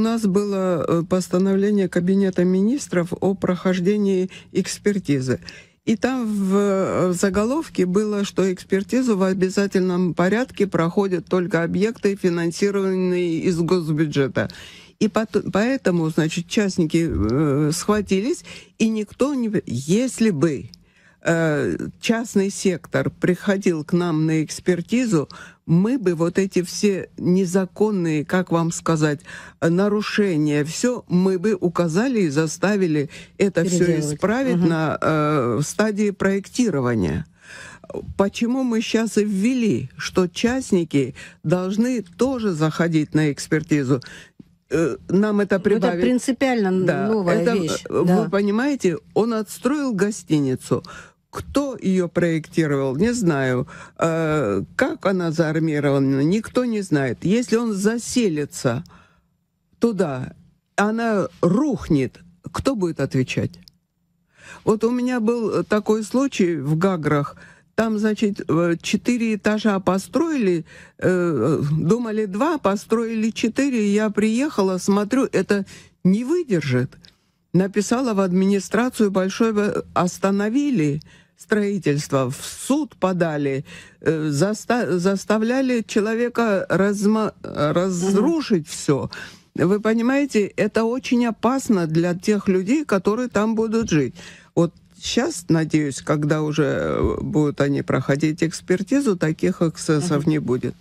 нас было э, постановление Кабинета министров о прохождении экспертизы. И там э, в заголовке было, что экспертизу в обязательном порядке проходят только объекты, финансированные из госбюджета. И поэтому, значит, частники э, схватились, и никто не... Если бы Э, частный сектор приходил к нам на экспертизу, мы бы вот эти все незаконные, как вам сказать, нарушения, все мы бы указали и заставили это все исправить ага. на э, стадии проектирования. Почему мы сейчас и ввели, что частники должны тоже заходить на экспертизу? Э, нам это ну, прибавит. Это принципиально да, новая это, вещь. Э, вы да. понимаете, он отстроил гостиницу, кто ее проектировал, не знаю. Э, как она заармирована, никто не знает. Если он заселится туда, она рухнет, кто будет отвечать? Вот у меня был такой случай в Гаграх. Там, значит, э, четыре этажа построили, э, думали два, построили четыре. Я приехала, смотрю, это не выдержит. Написала в администрацию большой, э, остановили строительства, в суд подали, э, заста заставляли человека разма разрушить угу. все. Вы понимаете, это очень опасно для тех людей, которые там будут жить. Вот сейчас, надеюсь, когда уже э, будут они проходить экспертизу, таких эксцессов угу. не будет.